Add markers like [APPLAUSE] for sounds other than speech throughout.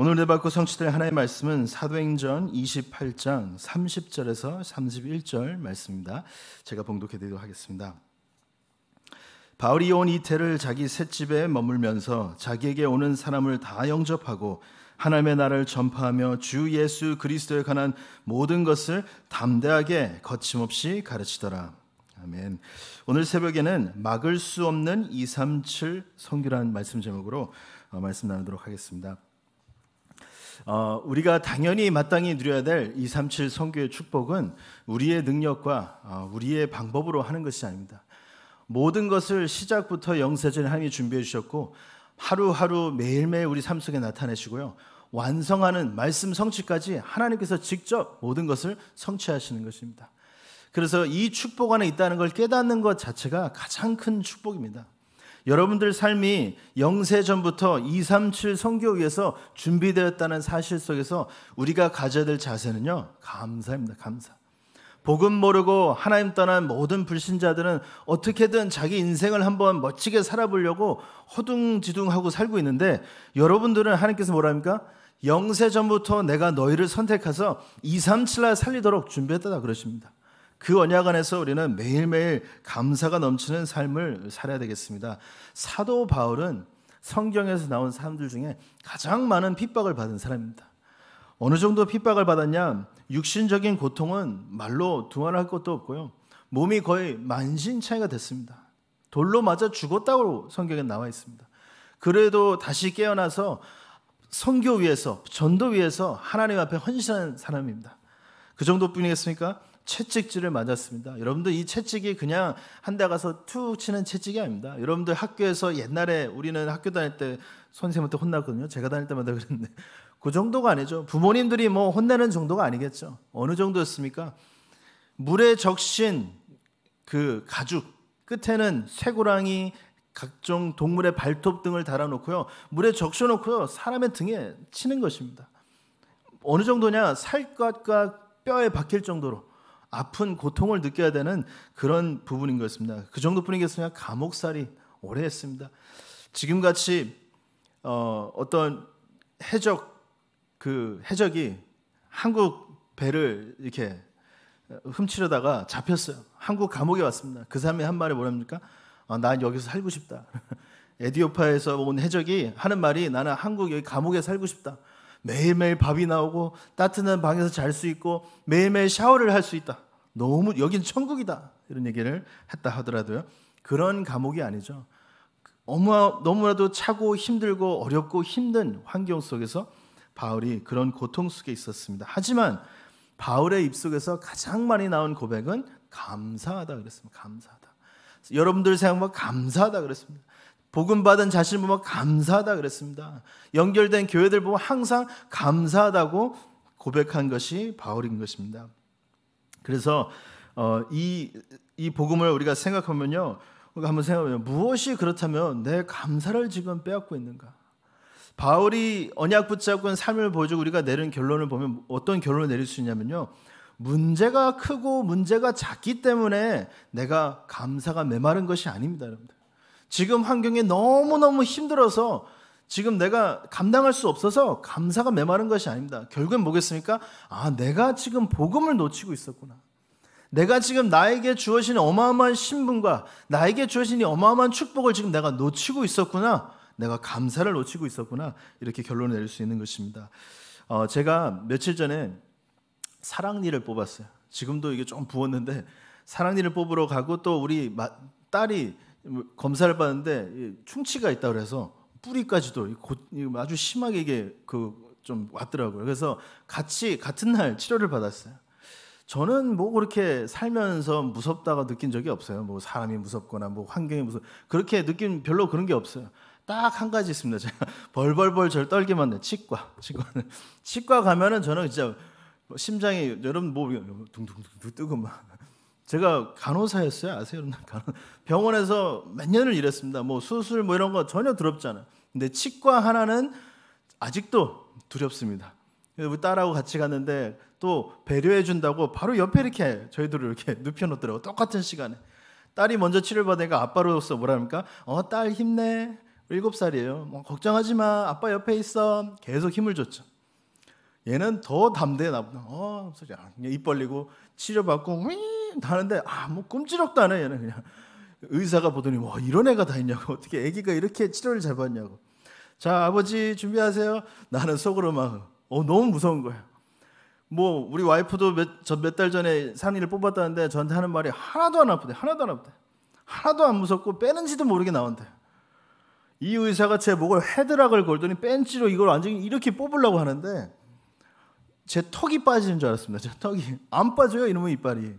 오늘 내받고 네 성취될 하나님의 말씀은 사도행전 28장 30절에서 31절 말씀입니다. 제가 봉독해 드리도록 하겠습니다. 바울이 온 이태를 자기 셋집에 머물면서 자기에게 오는 사람을 다 영접하고 하나님의 나라를 전파하며 주 예수 그리스도에 관한 모든 것을 담대하게 거침없이 가르치더라. 아멘. 오늘 새벽에는 막을 수 없는 237 성교란 말씀 제목으로 어, 말씀 나누도록 하겠습니다. 어, 우리가 당연히 마땅히 누려야 될237성교의 축복은 우리의 능력과 어, 우리의 방법으로 하는 것이 아닙니다. 모든 것을 시작부터 영세전 하나님이 준비해 주셨고 하루하루 매일매일 우리 삶 속에 나타내시고요. 완성하는 말씀 성취까지 하나님께서 직접 모든 것을 성취하시는 것입니다. 그래서 이 축복 안에 있다는 걸 깨닫는 것 자체가 가장 큰 축복입니다. 여러분들 삶이 영세 전부터 2, 3, 7 성교위에서 준비되었다는 사실 속에서 우리가 가져야 될 자세는요. 감사입니다. 감사. 복음 모르고 하나님 떠난 모든 불신자들은 어떻게든 자기 인생을 한번 멋지게 살아보려고 허둥지둥하고 살고 있는데 여러분들은 하나님께서 뭐랍니까? 영세 전부터 내가 너희를 선택해서 2, 3, 7 날 살리도록 준비했다 그러십니다. 그 언약 안에서 우리는 매일매일 감사가 넘치는 삶을 살아야 되겠습니다. 사도 바울은 성경에서 나온 사람들 중에 가장 많은 핍박을 받은 사람입니다. 어느 정도 핍박을 받았냐? 육신적인 고통은 말로 두말할 것도 없고요. 몸이 거의 만신창이가 됐습니다. 돌로 맞아 죽었다고 성경에 나와 있습니다. 그래도 다시 깨어나서 선교 위에서 전도 위에서 하나님 앞에 헌신한 사람입니다. 그 정도뿐이겠습니까? 채찍질을 맞았습니다. 여러분들 이 채찍이 그냥 한대 가서 툭 치는 채찍이 아닙니다. 여러분들 학교에서 옛날에 우리는 학교 다닐 때 선생님한테 혼났거든요. 제가 다닐 때마다 그랬는데 [LAUGHS] 그 정도가 아니죠. 부모님들이 뭐 혼내는 정도가 아니겠죠. 어느 정도였습니까? 물에 적신 그 가죽 끝에는 쇠고랑이 각종 동물의 발톱 등을 달아놓고요. 물에 적셔놓고요. 사람의 등에 치는 것입니다. 어느 정도냐? 살갗과 뼈에 박힐 정도로 아픈 고통을 느껴야 되는 그런 부분인 것입니다. 그 정도뿐이겠으냐 감옥살이 오래 했습니다. 지금 같이 어, 어떤 해적 그 해적이 한국 배를 이렇게 훔치려다가 잡혔어요. 한국 감옥에 왔습니다. 그 사람이 한 말이 뭐랍니까? 아, 난 여기서 살고 싶다. [LAUGHS] 에디오파에서 온 해적이 하는 말이 나는 한국 여기 감옥에 살고 싶다. 매일매일 밥이 나오고 따뜻한 방에서 잘 수 있고 매일매일 샤워를 할 수 있다. 너무 여긴 천국이다. 이런 얘기를 했다 하더라도요. 그런 감옥이 아니죠. 너무나도 차고 힘들고 어렵고 힘든 환경 속에서 바울이 그런 고통 속에 있었습니다. 하지만 바울의 입속에서 가장 많이 나온 고백은 감사하다 그랬습니다. 감사하다. 여러분들 생각하면 감사하다 그랬습니다. 복음 받은 자신 보면 감사하다 그랬습니다. 연결된 교회들 보면 항상 감사하다고 고백한 것이 바울인 것입니다. 그래서 어, 이, 이 복음을 우리가 생각하면요. 한번 생각해보 무엇이 그렇다면 내 감사를 지금 빼앗고 있는가? 바울이 언약 붙잡고 삶을 보여주고 우리가 내린 결론을 보면 어떤 결론을 내릴 수 있냐면요. 문제가 크고 문제가 작기 때문에 내가 감사가 메마른 것이 아닙니다, 여러분들. 지금 환경이 너무너무 힘들어서 지금 내가 감당할 수 없어서 감사가 메마른 것이 아닙니다. 결국엔 뭐겠습니까? 아, 내가 지금 복음을 놓치고 있었구나. 내가 지금 나에게 주어진 어마어마한 신분과 나에게 주어진 이 어마어마한 축복을 지금 내가 놓치고 있었구나. 내가 감사를 놓치고 있었구나. 이렇게 결론을 내릴 수 있는 것입니다. 어, 제가 며칠 전에 사랑니를 뽑았어요. 지금도 이게 좀 부었는데 사랑니를 뽑으러 가고 또 우리 딸이 뭐 검사를 받는데 충치가 있다 그래서 뿌리까지도 아주 심하게 이게 그좀 왔더라고요. 그래서 같이 같은 날 치료를 받았어요. 저는 뭐 그렇게 살면서 무섭다가 느낀 적이 없어요. 뭐 사람이 무섭거나 뭐 환경이 무섭 그렇게 느낀 별로 그런 게 없어요. 딱 한 가지 있습니다. 제가 [LAUGHS] 벌벌벌 절 떨기만 해. 치과, 치과는 치과 가면은 저는 진짜 뭐 심장이 여러분 뭐, 뭐 둥둥둥 뜨고 막 제가 간호사였어요. 아세요? 병원에서 몇 년을 일했습니다. 뭐 수술 뭐 이런 거 전혀 두렵잖아요. 근데 치과 하나는 아직도 두렵습니다. 우리 뭐 딸하고 같이 갔는데 또 배려해 준다고 바로 옆에 이렇게 저희들을 이렇게 [LAUGHS] 눕혀 놓더라고 똑같은 시간에 딸이 먼저 치료받으니까 아빠로서 뭐랍니까? 어딸 힘내 일곱 살이에요. 뭐 걱정하지 마 아빠 옆에 있어 계속 힘을 줬죠. 얘는 더 담대해 나보다 어 소리야 입 벌리고 치료받고 윙이 나는데 아뭐 끔찍럽다네 얘는 그냥 의사가 보더니 와 이런 애가 다 있냐고 [LAUGHS] 어떻게 아기가 이렇게 치료를 잘 받냐고 자 아버지 준비하세요 나는 속으로 막 어, 너무 무서운 거야 뭐 우리 와이프도 몇달 전에 산이를 뽑았다는데 저한테 하는 말이 하나도 안 아프대 하나도 안 아프대 하나도 안 무섭고 빼는지도 모르게 나온대 이 의사가 제 목을 헤드락을 걸더니 벤치로 이걸 완전히 이렇게 뽑으려고 하는데 제 턱이 빠지는 줄 알았습니다. 제 턱이 안 빠져요 이놈의 이빨이.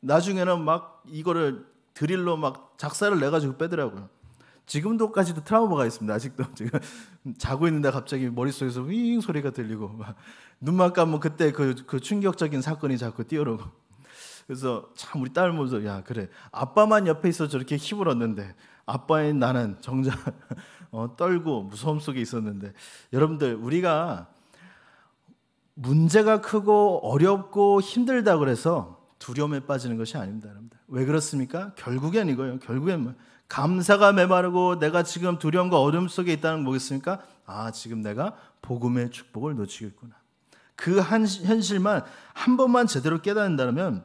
나중에는 막 이거를 드릴로 막 작사를 내 가지고 빼더라고요. 지금도까지도 트라우마가 있습니다. 아직도 [LAUGHS] 지금 자고 있는데 갑자기 머릿속에서 윙 소리가 들리고 눈만 감면 으 그때 그, 그 충격적인 사건이 자꾸 뛰어오르고 그래서 참 우리 딸보면야 그래 아빠만 옆에 있어 저렇게 힘을 얻는데 아빠인 나는 정작 [LAUGHS] 어, 떨고 무서움 속에 있었는데 여러분들 우리가 문제가 크고 어렵고 힘들다 그래서 두려움에 빠지는 것이 아닙니다. 여러분들. 왜 그렇습니까? 결국엔 이거예요. 결국엔 뭐 감사가 메마르고 내가 지금 두려움과 어둠 속에 있다는 뭐겠습니까? 아, 지금 내가 복음의 축복을 놓치고 있구나. 그 한, 현실만 한 번만 제대로 깨닫는다면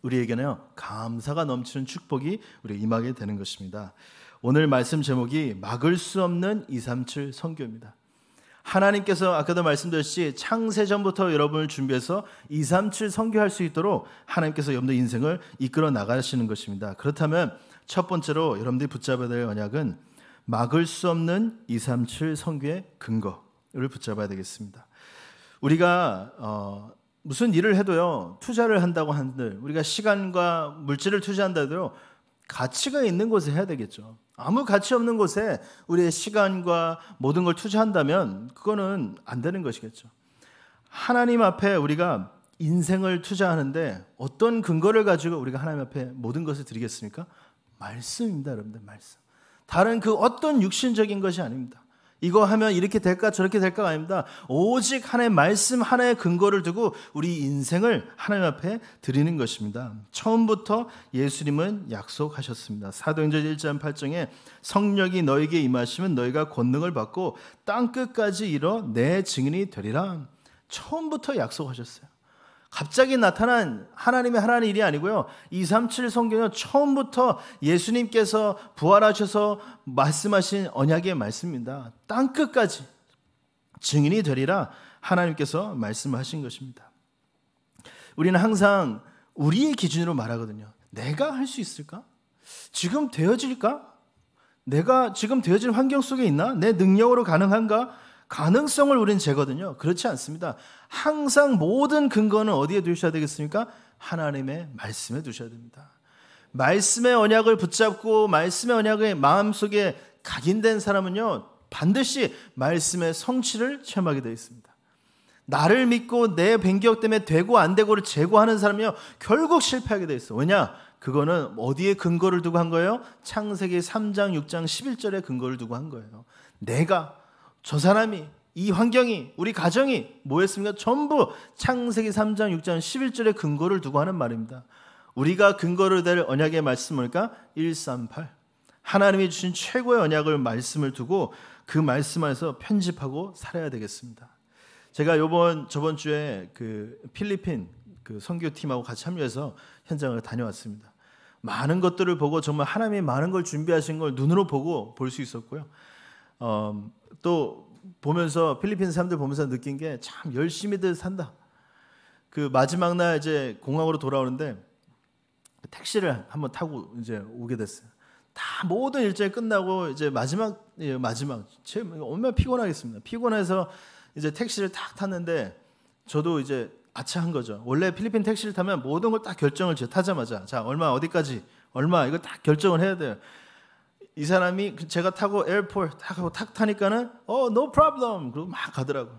우리에게는요, 감사가 넘치는 축복이 우리 임하게 되는 것입니다. 오늘 말씀 제목이 막을 수 없는 237 성교입니다. 하나님께서 아까도 말씀드렸듯이 창세 전부터 여러분을 준비해서 2, 3, 7성교할수 있도록 하나님께서 여러분의 인생을 이끌어 나가시는 것입니다. 그렇다면 첫 번째로 여러분들이 붙잡아야 될 언약은 막을 수 없는 2, 3, 7성교의 근거를 붙잡아야 되겠습니다. 우리가 어, 무슨 일을 해도요 투자를 한다고 한들 우리가 시간과 물질을 투자한다 해도 가치가 있는 곳에 해야 되겠죠. 아무 가치 없는 곳에 우리의 시간과 모든 걸 투자한다면 그거는 안 되는 것이겠죠. 하나님 앞에 우리가 인생을 투자하는데 어떤 근거를 가지고 우리가 하나님 앞에 모든 것을 드리겠습니까? 말씀입니다, 여러분들 말씀. 다른 그 어떤 육신적인 것이 아닙니다. 이거 하면 이렇게 될까 저렇게 될까가 아닙니다. 오직 하나의 말씀 하나의 근거를 두고 우리 인생을 하나님 앞에 드리는 것입니다. 처음부터 예수님은 약속하셨습니다. 사도행전 1장 8장에 성령이 너에게 임하시면 너희가 권능을 받고 땅 끝까지 이뤄 내 증인이 되리라. 처음부터 약속하셨어요. 갑자기 나타난 하나님의 하라는 일이 아니고요. 237 성경은 처음부터 예수님께서 부활하셔서 말씀하신 언약의 말씀입니다. 땅 끝까지 증인이 되리라 하나님께서 말씀하신 것입니다. 우리는 항상 우리의 기준으로 말하거든요. 내가 할 수 있을까? 지금 되어질까? 내가 지금 되어진 환경 속에 있나? 내 능력으로 가능한가? 가능성을 우리는 재거든요. 그렇지 않습니다. 항상 모든 근거는 어디에 두셔야 되겠습니까? 하나님의 말씀에 두셔야 됩니다. 말씀의 언약을 붙잡고 말씀의 언약의 마음속에 각인된 사람은요. 반드시 말씀의 성취를 체험하게 되어 있습니다. 나를 믿고 내변경 때문에 되고 안 되고를 제고하는 사람이요. 결국 실패하게 되어 있어. 왜냐? 그거는 어디에 근거를 두고 한 거예요? 창세기 3장, 6장, 11절에 근거를 두고 한 거예요. 내가 저 사람이 이 환경이 우리 가정이 뭐였습니까? 전부 창세기 3장 6장 11절의 근거를 두고 하는 말입니다. 우리가 근거를 될 언약의 말씀을까? 138. 하나님이 주신 최고의 언약을 말씀을 두고 그 말씀 안에서 편집하고 살아야 되겠습니다. 제가 요번 저번 주에 그 필리핀 그 선교팀하고 같이 참여해서 현장을 다녀왔습니다. 많은 것들을 보고 정말 하나님이 많은 걸 준비하신 걸 눈으로 보고 볼 수 있었고요. 어, 또 보면서 필리핀 사람들 보면서 느낀 게 참 열심히들 산다. 그 마지막 날 이제 공항으로 돌아오는데 택시를 한번 타고 이제 오게 됐어요. 다 모든 일정이 끝나고 이제 마지막 예, 마지막 제 얼마나 피곤하겠습니다. 피곤해서 이제 택시를 탁 탔는데 저도 이제 아차한 거죠. 원래 필리핀 택시를 타면 모든 걸 딱 결정을 타자마자 자 얼마 어디까지 얼마 이거 딱 결정을 해야 돼요. 이 사람이 그 제가 타고 에어포트 타고 탁 타니까는 어, no problem. 그리고 막 가더라고.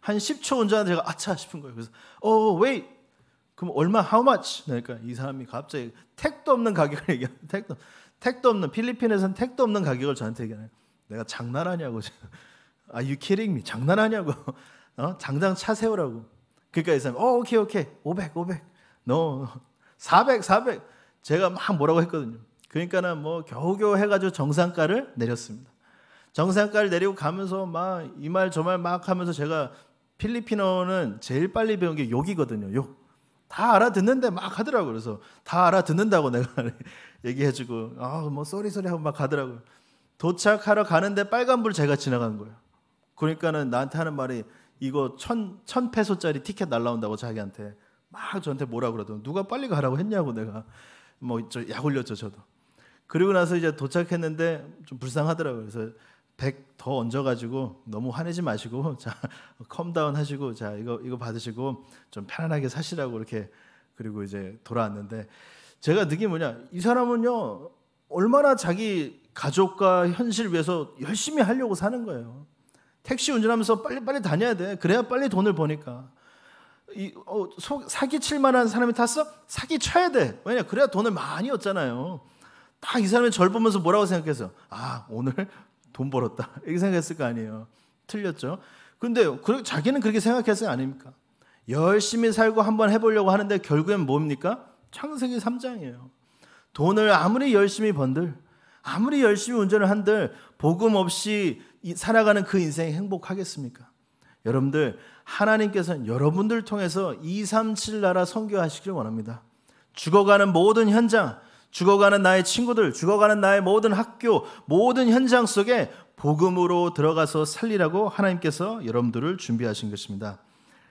한 10초 운전하는 제가 아차 싶은 거예요. 그래서 어, wait. 그럼 얼마 how much? 그러니까 이 사람이 갑자기 택도 없는 가격을 [LAUGHS] 얘기해. 택도 택도 없는 필리핀에선 택도 없는 가격을 저한테 얘기하네. 내가 장난하냐고. 아, you kidding me. 장난하냐고. [LAUGHS] 어? 당장 차 세우라고. 그러니까 이 사람이 어, 오케이, 오케이. 500, 500. no. 400, 400. 제가 막 뭐라고 했거든요. 그러니까는 뭐 겨우겨우 해가지고 정상가를 내렸습니다. 정상가를 내리고 가면서 막 이말 저 말 막 하면서 제가 필리핀어는 제일 빨리 배운 게 욕이거든요. 욕. 다 알아듣는데 막 하더라고요. 그래서 다 알아듣는다고 내가 [LAUGHS] 얘기해주고 아뭐 쏘리 쏘리 하고 막 가더라고요. 도착하러 가는데 빨간불 제가 지나간 거예요. 그러니까는 나한테 하는 말이 이거 천, 천 페소짜리 티켓 날라온다고 자기한테 막 저한테 뭐라 그러더니 누가 빨리 가라고 했냐고 내가 뭐 저약 올렸죠 저도. 그리고 나서 이제 도착했는데 좀 불쌍하더라고요. 그래서 백 더 얹어 가지고 너무 화내지 마시고 [LAUGHS] 자, 컴다운 하시고 자, 이거 이거 받으시고 좀 편안하게 사시라고 이렇게 그리고 이제 돌아왔는데 제가 느낀 뭐냐? 이 사람은요. 얼마나 자기 가족과 현실 위해서 열심히 하려고 사는 거예요. 택시 운전하면서 빨리빨리 다녀야 돼. 그래야 빨리 돈을 버니까. 이, 어, 사기칠 만한 사람이 탔어? 사기쳐야 돼. 왜냐? 그래야 돈을 많이 얻잖아요. 딱이 사람이 절 보면서 뭐라고 생각했어아 오늘 돈 벌었다 이렇게 생각했을 거 아니에요. 틀렸죠. 근데 자기는 그렇게 생각했을 거 아닙니까? 열심히 살고 한번 해보려고 하는데 결국엔 뭡니까? 창세기 3장이에요. 돈을 아무리 열심히 번들, 아무리 열심히 운전을 한들 복음 없이 살아가는 그 인생이 행복하겠습니까? 여러분들 하나님께서는 여러분들 통해서 237 나라 성교하시길 원합니다. 죽어가는 모든 현장, 죽어가는 나의 친구들, 죽어가는 나의 모든 학교, 모든 현장 속에 복음으로 들어가서 살리라고 하나님께서 여러분들을 준비하신 것입니다.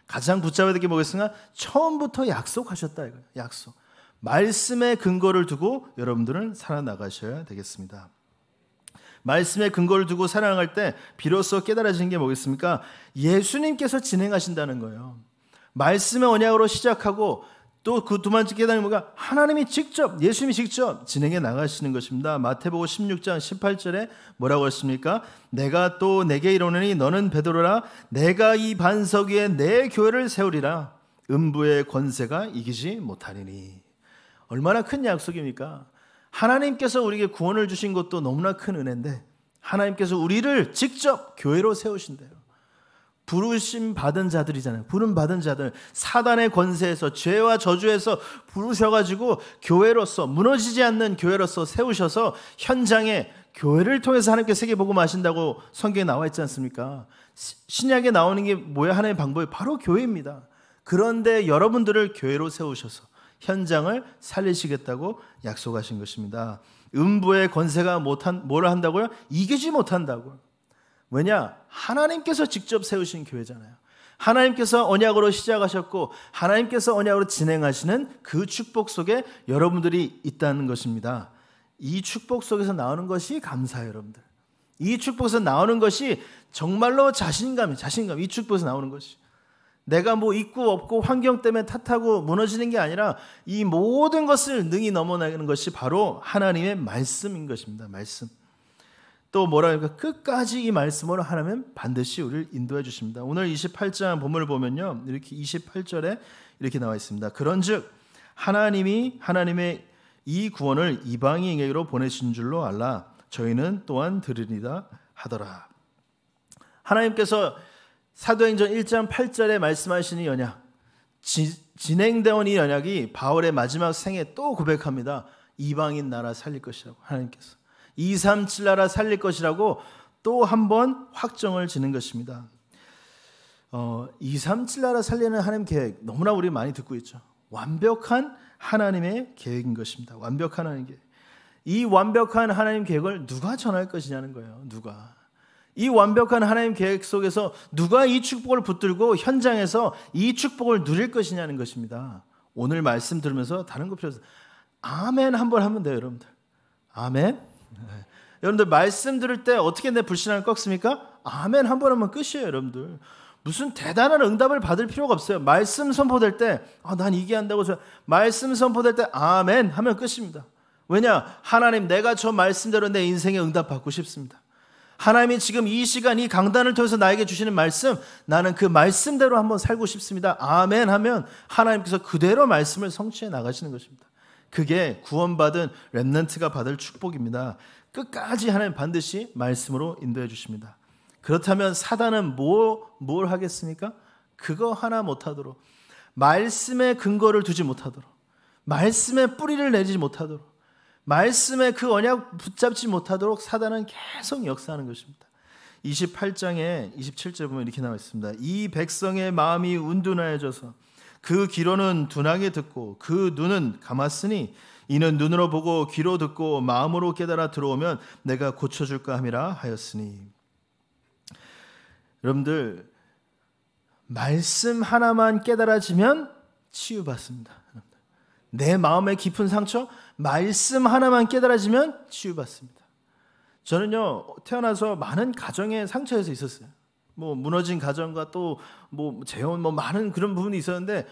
가장 붙잡아야 될 게 뭐겠습니까? 처음부터 약속하셨다 이거예요. 약속. 말씀의 근거를 두고 여러분들은 살아나가셔야 되겠습니다. 말씀의 근거를 두고 살아갈 때 비로소 깨달아지는 게 뭐겠습니까? 예수님께서 진행하신다는 거예요. 말씀의 언약으로 시작하고 또그두 번째 깨달음이 뭐가 하나님이 직접 예수님이 직접 진행해 나가시는 것입니다. 마태복음 16장 18절에 뭐라고 했습니까? 내가 또 내게 이르노니 너는 베드로라 내가 이 반석 위에 내 교회를 세우리라 음부의 권세가 이기지 못하리니 얼마나 큰 약속입니까? 하나님께서 우리에게 구원을 주신 것도 너무나 큰 은혜인데 하나님께서 우리를 직접 교회로 세우신대요. 부르심 받은 자들이잖아요. 부름 받은 자들 사단의 권세에서 죄와 저주에서 부르셔 가지고 교회로서 무너지지 않는 교회로서 세우셔서 현장에 교회를 통해서 하나님께 세계 복음 하신다고 성경에 나와 있지 않습니까? 신약에 나오는 게 뭐야 하나의 방법이 바로 교회입니다. 그런데 여러분들을 교회로 세우셔서 현장을 살리시겠다고 약속하신 것입니다. 음부의 권세가 못한 뭐를 한다고요? 이기지 못한다고요. 왜냐? 하나님께서 직접 세우신 교회잖아요. 하나님께서 언약으로 시작하셨고 하나님께서 언약으로 진행하시는 그 축복 속에 여러분들이 있다는 것입니다. 이 축복 속에서 나오는 것이 감사예요, 여러분들. 이 축복에서 나오는 것이 정말로 자신감이 자신감. 이 축복에서 나오는 것이 내가 뭐 있고 없고 환경 때문에 탓하고 무너지는 게 아니라 이 모든 것을 능히 넘어나는 것이 바로 하나님의 말씀인 것입니다. 말씀. 또 뭐랄까 라 끝까지 이 말씀으로 하나면 반드시 우리를 인도해 주십니다. 오늘 28장 본문을 보면요. 이렇게 28절에 이렇게 나와 있습니다. 그런즉 하나님이 하나님의 이 구원을 이방인에게로 보내신 줄로 알라 저희는 또한 들으리다 하더라. 하나님께서 사도행전 1장 8절에 말씀하신 이 언약 진행되온 이 언약이 바울의 마지막 생에 또 고백합니다. 이방인 나라 살릴 것이라고 하나님께서 237 나라 살릴 것이라고 또 한 번 확정을 지는 것입니다. 어, 237 나라 살리는 하나님 계획 너무나 우리 많이 듣고 있죠. 완벽한 하나님의 계획인 것입니다. 완벽한 하나님 계획. 이 완벽한 하나님 계획을 누가 전할 것이냐는 거예요. 누가. 이 완벽한 하나님 계획 속에서 누가 이 축복을 붙들고 현장에서 이 축복을 누릴 것이냐는 것입니다. 오늘 말씀 들으면서 다른 거 필요 없어 아멘 한 번 하면 돼요, 여러분들. 아멘. 네. 여러분들 말씀 들을 때 어떻게 내 불신앙을 꺾습니까? 아멘 한번 하면 끝이에요, 여러분들. 무슨 대단한 응답을 받을 필요가 없어요. 말씀 선포될 때, 아, 난 이게 한다고 저 말씀 선포될 때 아멘 하면 끝입니다. 왜냐? 하나님 내가 저 말씀대로 내 인생에 응답 받고 싶습니다. 하나님이 지금 이 시간 이 강단을 통해서 나에게 주시는 말씀, 나는 그 말씀대로 한번 살고 싶습니다. 아멘 하면 하나님께서 그대로 말씀을 성취해 나가시는 것입니다. 그게 구원받은 렘넌트가 받을 축복입니다. 끝까지 하나님 반드시 말씀으로 인도해 주십니다. 그렇다면 사단은 뭘, 뭐, 뭘 하겠습니까? 그거 하나 못하도록 말씀의 근거를 두지 못하도록 말씀의 뿌리를 내지 못하도록 말씀의 그 언약 붙잡지 못하도록 사단은 계속 역사하는 것입니다. 28장에 27절 보면 이렇게 나와 있습니다. 이 백성의 마음이 운둔하여져서 그 귀로는 둔하게 듣고 그 눈은 감았으니 이는 눈으로 보고 귀로 듣고 마음으로 깨달아 들어오면 내가 고쳐줄까 함이라 하였으니 여러분들 말씀 하나만 깨달아지면 치유받습니다. 내 마음의 깊은 상처 말씀 하나만 깨달아지면 치유받습니다. 저는요 태어나서 많은 가정의 상처에서 있었어요. 뭐 무너진 가정과 또 뭐 재혼 뭐 많은 그런 부분이 있었는데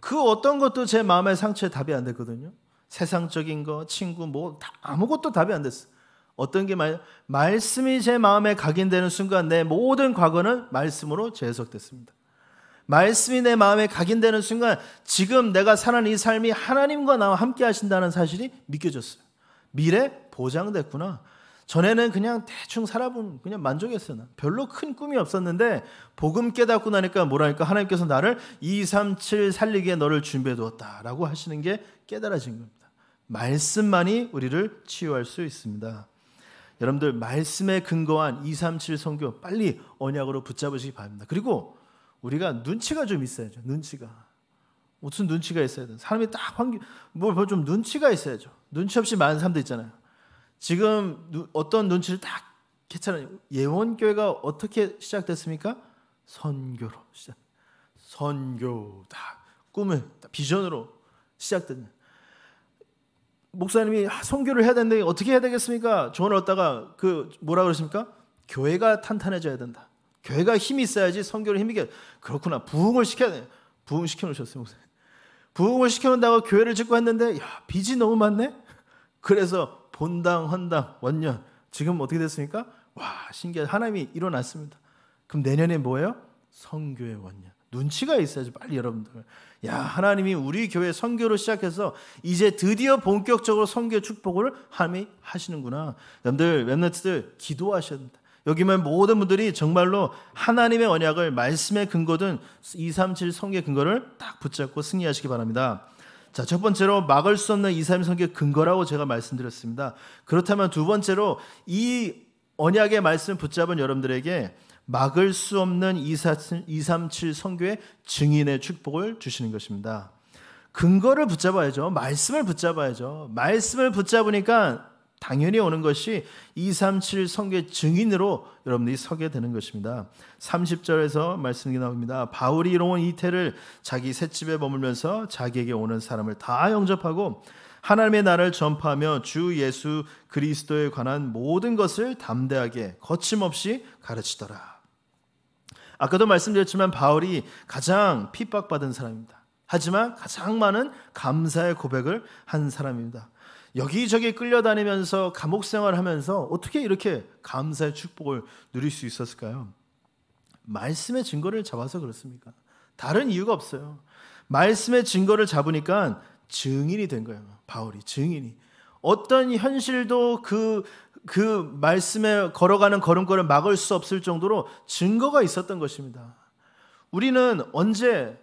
그 어떤 것도 제 마음의 상처에 답이 안 됐거든요. 세상적인 거, 친구 뭐 아무것도 답이 안 됐어. 어떤 게 말, 말씀이 제 마음에 각인되는 순간 내 모든 과거는 말씀으로 재해석됐습니다. 말씀이 내 마음에 각인되는 순간 지금 내가 사는 이 삶이 하나님과 나와 함께 하신다는 사실이 믿겨졌어요. 미래 보장됐구나. 전에는 그냥 대충 살아본 그냥 만족했어요. 별로 큰 꿈이 없었는데 복음 깨닫고 나니까 뭐라니까 하나님께서 나를 2, 3, 7 살리기에 너를 준비해 두었다라고 하시는 게 깨달아진 겁니다. 말씀만이 우리를 치유할 수 있습니다. 여러분들 말씀에 근거한 2, 3, 7 성교 빨리 언약으로 붙잡으시기 바랍니다. 그리고 우리가 눈치가 좀 있어야죠. 눈치가. 무슨 눈치가 있어야 돼. 사람이 딱 환경 뭐좀 눈치가 있어야죠. 눈치 없이 많은 사람도 있잖아요. 지금 어떤 눈치를 딱 괜찮아요. 예원교회가 어떻게 시작됐습니까? 선교로 시작. 선교다. 꿈을 비전으로 시작된. 목사님이 아, 선교를 해야 되는데 어떻게 해야 되겠습니까? 조을 얻다가 그 뭐라 그러십니까? 교회가 탄탄해져야 된다. 교회가 힘이 있어야지 선교를 힘있게 그렇구나. 부흥을 시켜야 돼. 부흥 시켜 놓으셨어요, 목사님. 부흥을 시켜 놓는다고 교회를 짓고 했는데 야, 빚이 너무 많네. 그래서 돈당, 헌당, 원년. 지금 어떻게 됐습니까? 와, 신기하다. 하나님이 일어났습니다. 그럼 내년에 뭐예요? 성교의 원년. 눈치가 있어야지 빨리 여러분들. 야, 하나님이 우리 교회 선교로 시작해서 이제 드디어 본격적으로 선교 축복을 하나님이 하시는구나. 여러분들 웹네들 기도하셔야 된다. 여기면 모든 분들이 정말로 하나님의 언약을 말씀의 근거든 237 성계 근거를 딱 붙잡고 승리하시기 바랍니다. 자, 첫 번째로 막을 수 없는 이사임 성격 근거라고 제가 말씀드렸습니다. 그렇다면 두 번째로 이 언약의 말씀 을 붙잡은 여러분들에게 막을 수 없는 237 성교의 증인의 축복을 주시는 것입니다. 근거를 붙잡아야죠. 말씀을 붙잡아야죠. 말씀을 붙잡으니까 당연히 오는 것이 237 성계 증인으로 여러분들이 서게 되는 것입니다. 30절에서 말씀이 나옵니다. 바울이 이롱온 이태를 자기 새집에 머물면서 자기에게 오는 사람을 다 영접하고 하나님의 나를 전파하며 주 예수 그리스도에 관한 모든 것을 담대하게 거침없이 가르치더라. 아까도 말씀드렸지만 바울이 가장 핍박받은 사람입니다. 하지만 가장 많은 감사의 고백을 한 사람입니다. 여기저기 끌려다니면서 감옥 생활하면서 어떻게 이렇게 감사의 축복을 누릴 수 있었을까요? 말씀의 증거를 잡아서 그렇습니까? 다른 이유가 없어요. 말씀의 증거를 잡으니까 증인이 된 거예요. 바울이 증인이 어떤 현실도 그그 그 말씀에 걸어가는 걸음걸을 막을 수 없을 정도로 증거가 있었던 것입니다. 우리는 언제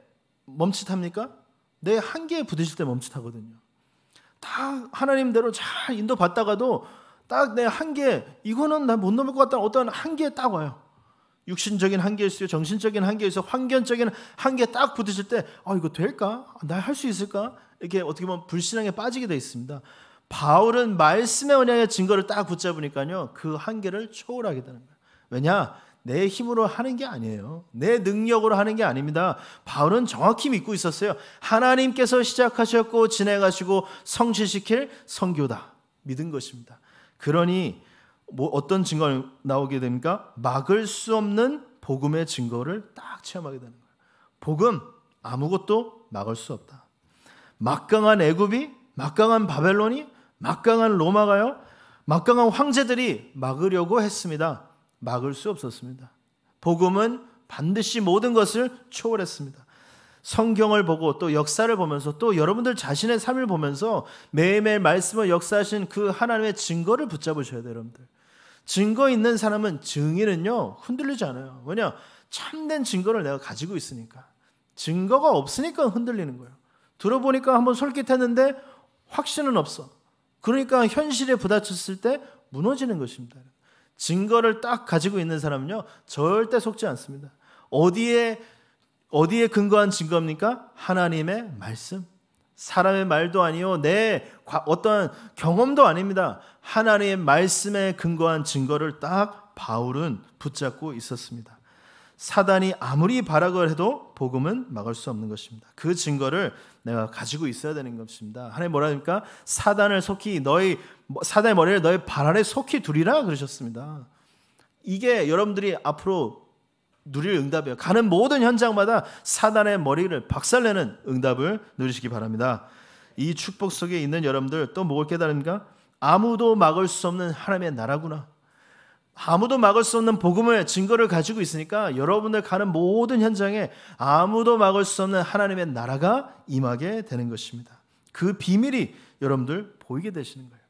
멈칫합니까? 내 한계에 부딪힐 때 멈칫하거든요. 다 하나님대로 잘 인도받다가도 딱 내 한계 이거는 난못 넘을 것 같다는 어떤 한계에 딱 와요. 육신적인 한계일 수요, 정신적인 한계일 수, 환경적인 한계에 딱 부딪힐 때, 아 이거 될까? 나 할 수 있을까? 이렇게 어떻게 보면 불신앙에 빠지게 돼 있습니다. 바울은 말씀의 언약의 증거를 딱 붙잡으니까요, 그 한계를 초월하게 되는 거예요. 왜냐? 내 힘으로 하는 게 아니에요. 내 능력으로 하는 게 아닙니다. 바울은 정확히 믿고 있었어요. 하나님께서 시작하셨고 진행하시고 성취시킬 성교다. 믿은 것입니다. 그러니 뭐 어떤 증거가 나오게 됩니까? 막을 수 없는 복음의 증거를 딱 체험하게 되는 거예요. 복음 아무것도 막을 수 없다. 막강한 애굽이, 막강한 바벨론이, 막강한 로마가요. 막강한 황제들이 막으려고 했습니다. 막을 수 없었습니다. 복음은 반드시 모든 것을 초월했습니다. 성경을 보고 또 역사를 보면서 또 여러분들 자신의 삶을 보면서 매일매일 말씀을 역사하신 그 하나님의 증거를 붙잡으셔야 돼요, 여러분들. 증거 있는 사람은 증인은요, 흔들리지 않아요. 왜냐? 참된 증거를 내가 가지고 있으니까. 증거가 없으니까 흔들리는 거예요. 들어보니까 한번 솔깃했는데 확신은 없어. 그러니까 현실에 부딪혔을 때 무너지는 것입니다. 증거를 딱 가지고 있는 사람은요, 절대 속지 않습니다. 어디에, 어디에 근거한 증거입니까? 하나님의 말씀. 사람의 말도 아니요, 내 어떤 경험도 아닙니다. 하나님의 말씀에 근거한 증거를 딱 바울은 붙잡고 있었습니다. 사단이 아무리 발악을 해도 복음은 막을 수 없는 것입니다. 그 증거를 내가 가지고 있어야 되는 것입니다. 하나님 뭐라 합니까? 사단을 속히 너희 뭐, 사단의 머리를 너의 발 아래 속히 두리라 그러셨습니다. 이게 여러분들이 앞으로 누릴 응답이에요. 가는 모든 현장마다 사단의 머리를 박살내는 응답을 누리시기 바랍니다. 이 축복 속에 있는 여러분들 또뭘 깨달은가? 아무도 막을 수 없는 하나님의 나라구나. 아무도 막을 수 없는 복음의 증거를 가지고 있으니까 여러분들 가는 모든 현장에 아무도 막을 수 없는 하나님의 나라가 임하게 되는 것입니다. 그 비밀이 여러분들 보이게 되시는 거예요.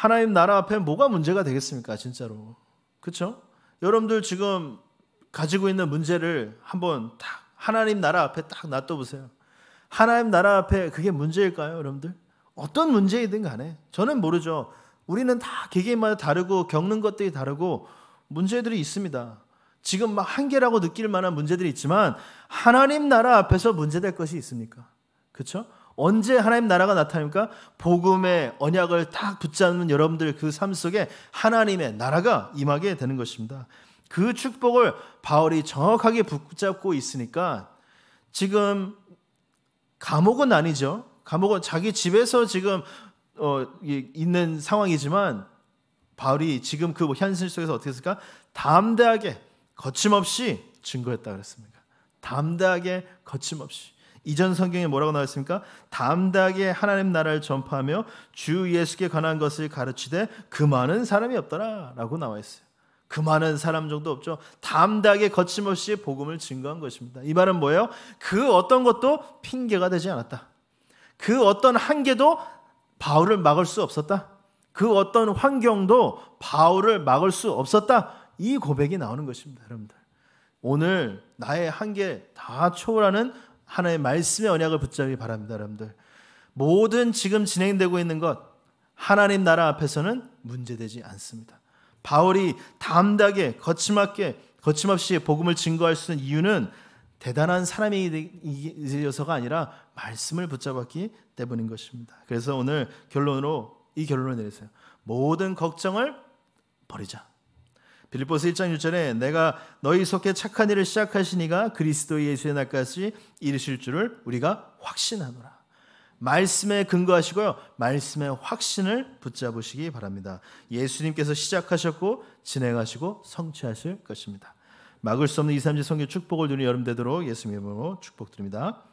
하나님 나라 앞에 뭐가 문제가 되겠습니까? 진짜로. 그렇 여러분들 지금 가지고 있는 문제를 한번 딱 하나님 나라 앞에 딱 놔둬 보세요. 하나님 나라 앞에 그게 문제일까요, 여러분들? 어떤 문제이든 간에 저는 모르죠. 우리는 다 개개인마다 다르고 겪는 것들이 다르고 문제들이 있습니다. 지금 막 한계라고 느낄 만한 문제들이 있지만 하나님 나라 앞에서 문제될 것이 있습니까? 그렇죠? 언제 하나님 나라가 나타납니까? 복음의 언약을 딱 붙잡는 여러분들 그 삶 속에 하나님의 나라가 임하게 되는 것입니다. 그 축복을 바울이 정확하게 붙잡고 있으니까 지금 감옥은 아니죠. 감옥은 자기 집에서 지금 어, 있는 상황이지만 바울이 지금 그 현실 속에서 어떻게 했을까? 담대하게 거침없이 증거했다 그랬습니다. 담대하게 거침없이 이전 성경에 뭐라고 나왔습니까 담대하게 하나님 나라를 전파하며 주 예수께 관한 것을 가르치되 그 많은 사람이 없더라라고 나와 있어요. 그 많은 사람 정도 없죠. 담대하게 거침없이 복음을 증거한 것입니다. 이 말은 뭐예요? 그 어떤 것도 핑계가 되지 않았다. 그 어떤 한계도 바울을 막을 수 없었다. 그 어떤 환경도 바울을 막을 수 없었다. 이 고백이 나오는 것입니다, 여러분들. 오늘 나의 한계 다 초월하는 하나의 말씀의 언약을 붙잡기 바랍니다, 여러분들. 모든 지금 진행되고 있는 것 하나님 나라 앞에서는 문제되지 않습니다. 바울이 담대하게 거침없게 거침없이 복음을 증거할 수 있는 이유는 대단한 사람이어서가 아니라 말씀을 붙잡았기 때문인 것입니다. 그래서 오늘 결론으로 이 결론을 내리세요. 모든 걱정을 버리자. 빌립보스 1장 6절에 내가 너희 속에 착한 일을 시작하시니가 그리스도 예수의 날까지 이르실 줄을 우리가 확신하노라. 말씀에 근거하시고요. 말씀의 확신을 붙잡으시기 바랍니다. 예수님께서 시작하셨고 진행하시고 성취하실 것입니다. 막을 수 없는 2, 3지 성교 축복을 누리 여름 되도록 예수님으로 축복드립니다.